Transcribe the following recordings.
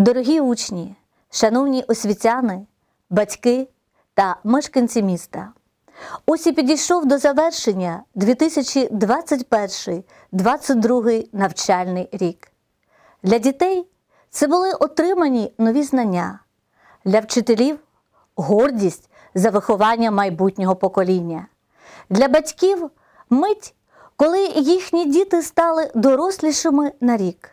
Дорогі учні, шановні освітяни, батьки та мешканці міста, ось і підійшов до завершення 2021-2022 навчальний рік. Для дітей це були отримані нові знання, для вчителів гордість за виховання майбутнього покоління, для батьків мить, коли їхні діти стали дорослішими на рік.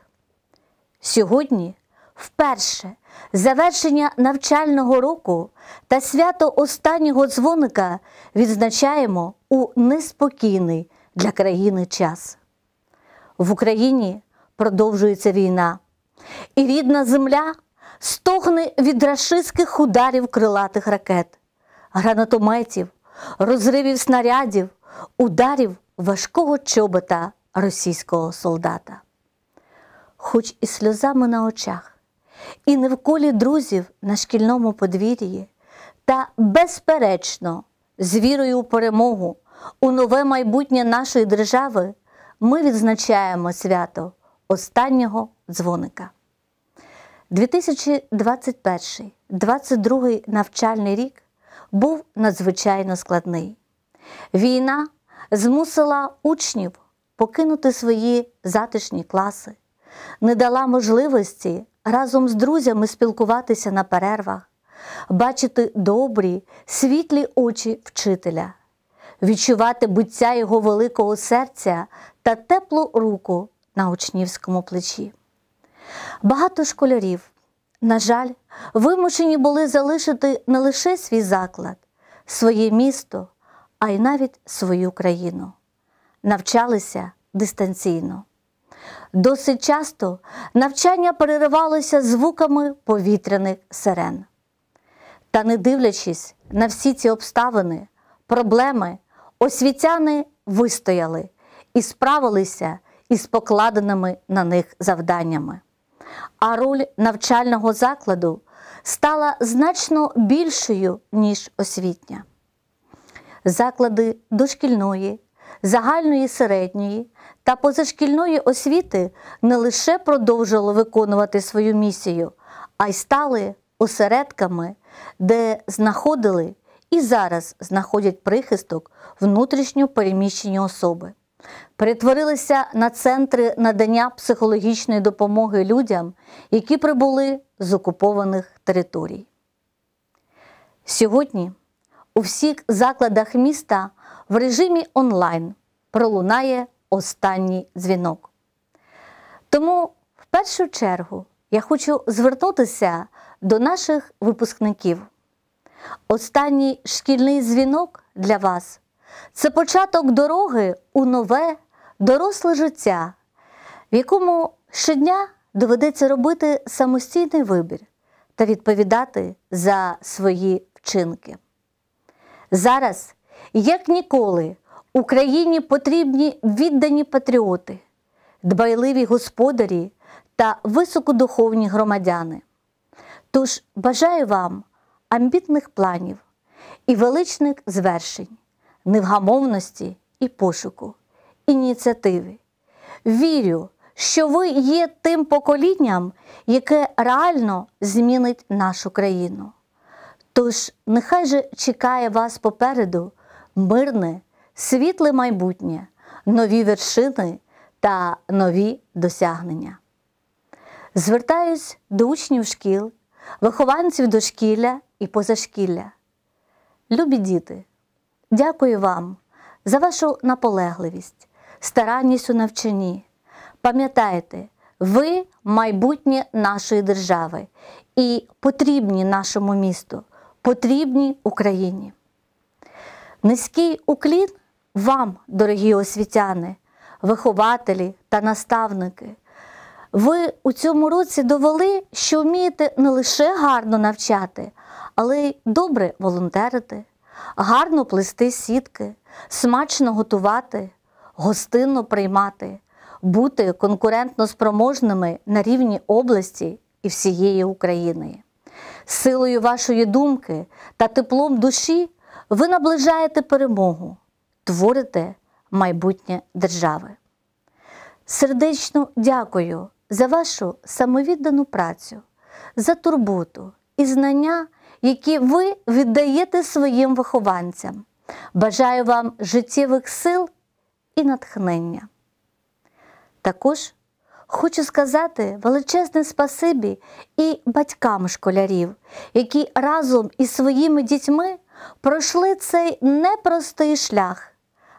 Сьогодні. Вперше завершення навчального року та свято останнього дзвоника відзначаємо у неспокійний для країни час. В Україні продовжується війна, і рідна земля стогне від рашистських ударів крилатих ракет, гранатометів, розривів снарядів, ударів важкого чобота російського солдата. Хоч і сльозами на очах і не в колі друзів на шкільному подвір'ї, та, безперечно, з вірою у перемогу у нове майбутнє нашої держави ми відзначаємо свято останнього дзвоника. 2021 22 навчальний рік був надзвичайно складний. Війна змусила учнів покинути свої затишні класи, не дала можливості разом з друзями спілкуватися на перервах, бачити добрі, світлі очі вчителя, відчувати биття його великого серця та теплу руку на учнівському плечі. Багато школярів, на жаль, вимушені були залишити не лише свій заклад, своє місто, а й навіть свою країну. Навчалися дистанційно. Досить часто навчання переривалося звуками повітряних сирен. Та, не дивлячись на всі ці обставини, проблеми, освітяни вистояли і справилися із покладеними на них завданнями. А роль навчального закладу стала значно більшою, ніж освітня. Заклади дошкільної, загальної середньої та позашкільної освіти не лише продовжило виконувати свою місію, а й стали осередками, де знаходили і зараз знаходять прихисток внутрішньо переміщені особи. Перетворилися на центри надання психологічної допомоги людям, які прибули з окупованих територій. Сьогодні у всіх закладах міста в режимі онлайн пролунає останній дзвінок. Тому в першу чергу я хочу звернутися до наших випускників. Останній шкільний дзвінок для вас це початок дороги у нове, доросле життя, в якому щодня доведеться робити самостійний вибір та відповідати за свої вчинки. Зараз як ніколи, Україні потрібні віддані патріоти, дбайливі господарі та високодуховні громадяни. Тож бажаю вам амбітних планів і величних звершень, невгамовності і пошуку, ініціативи. Вірю, що ви є тим поколінням, яке реально змінить нашу країну. Тож нехай же чекає вас попереду мирне, світле майбутнє, нові вершини та нові досягнення. Звертаюсь до учнів шкіл, вихованців дошкілля і позашкілля. Любі діти, дякую вам за вашу наполегливість, старанність у навчанні. Пам'ятайте, ви майбутнє нашої держави і потрібні нашому місту, потрібні Україні. Низький уклін вам, дорогі освітяни, вихователі та наставники. Ви у цьому році довели, що вмієте не лише гарно навчати, але й добре волонтерити, гарно плести сітки, смачно готувати, гостинно приймати, бути конкурентно спроможними на рівні області і всієї України. Силою вашої думки та теплом душі ви наближаєте перемогу, творите майбутнє держави. Сердечно дякую за вашу самовіддану працю, за турботу і знання, які ви віддаєте своїм вихованцям. Бажаю вам життєвих сил і натхнення. Також хочу сказати величезне спасибі і батькам школярів, які разом із своїми дітьми пройшли цей непростий шлях,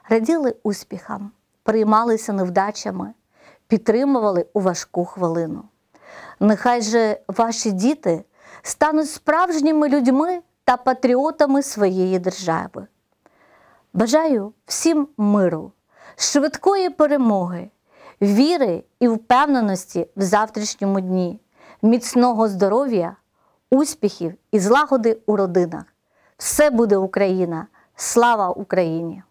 раділи успіхам, приймалися невдачами, підтримували у важку хвилину. Нехай же ваші діти стануть справжніми людьми та патріотами своєї держави. Бажаю всім миру, швидкої перемоги, віри і впевненості в завтрашньому дні, міцного здоров'я, успіхів і злагоди у родинах. Все буде Україна! Слава Україні!